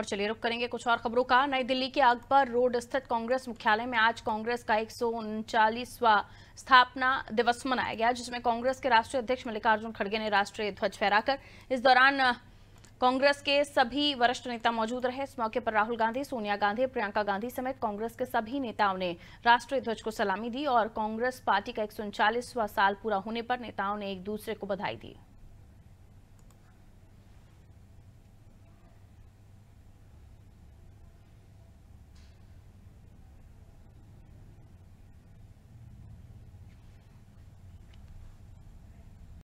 और चलिए रुक करेंगे कुछ और खबरों का नई दिल्ली के अकबर रोड स्थित कांग्रेस मुख्यालय में आज कांग्रेस का एक स्थापना दिवस मनाया गया जिसमें कांग्रेस के राष्ट्रीय अध्यक्ष मल्लिकार्जुन खड़गे ने राष्ट्रीय ध्वज फहराकर इस दौरान कांग्रेस के सभी वरिष्ठ नेता मौजूद रहे इस मौके पर राहुल गांधी सोनिया गांधी प्रियंका गांधी समेत कांग्रेस के सभी नेताओं ने राष्ट्रीय ध्वज को सलामी दी और कांग्रेस पार्टी का एक साल पूरा होने पर नेताओं ने एक दूसरे को बधाई दी